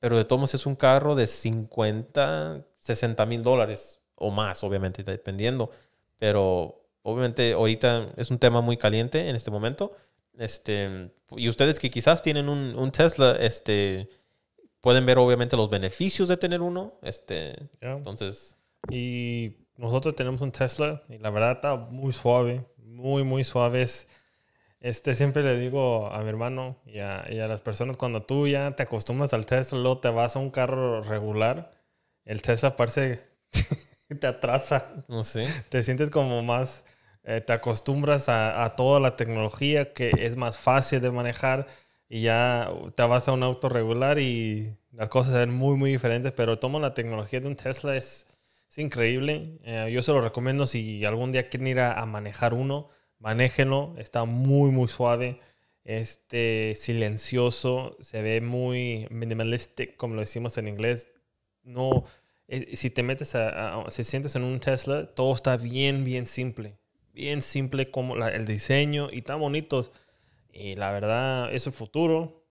Pero de todos modos es un carro de 50, 60 mil dólares o más, obviamente, dependiendo. Pero obviamente ahorita es un tema muy caliente en este momento. Este, y ustedes que quizás tienen un, Tesla, este, pueden ver obviamente los beneficios de tener uno. Este, Entonces... Y nosotros tenemos un Tesla y la verdad está muy suave, muy, muy suave. Este, siempre le digo a mi hermano y a, las personas, cuando tú ya te acostumbras al Tesla, luego te vas a un carro regular, el Tesla parece te atrasa. No oh, sé. Te sientes como más, eh, te acostumbras a, toda la tecnología que es más fácil de manejar y ya te vas a un auto regular y las cosas son muy, muy diferentes, pero toma la tecnología de un Tesla, es, increíble. Eh, yo se lo recomiendo si algún día quieren ir a manejar uno manéjenlo, está muy, muy suave, este, silencioso, se ve muy minimalistic, como lo decimos en inglés. No, eh, si te metes a, sientes en un Tesla, todo está bien, bien simple. Bien simple como el diseño y tan bonito. Y la verdad, es el futuro.